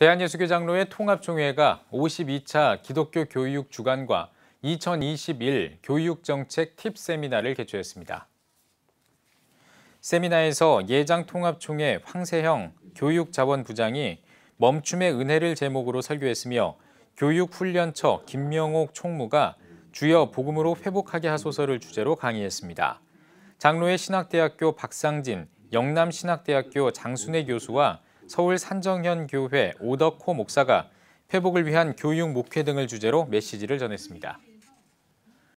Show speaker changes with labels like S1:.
S1: 대한예수교장로의 통합총회가 52차 기독교 교육 주간과 2021 교육정책 팁 세미나를 개최했습니다. 세미나에서 예장통합총회 황세형 교육자원부장이 멈춤의 은혜를 제목으로 설교했으며 교육훈련처 김명옥 총무가 주여 복음으로 회복하게 하소서를 주제로 강의했습니다. 장로의 신학대학교 박상진, 영남신학대학교 장순혜 교수와 서울 산정현 교회 오덕호 목사가 회복을 위한 교육 목회 등을 주제로 메시지를 전했습니다.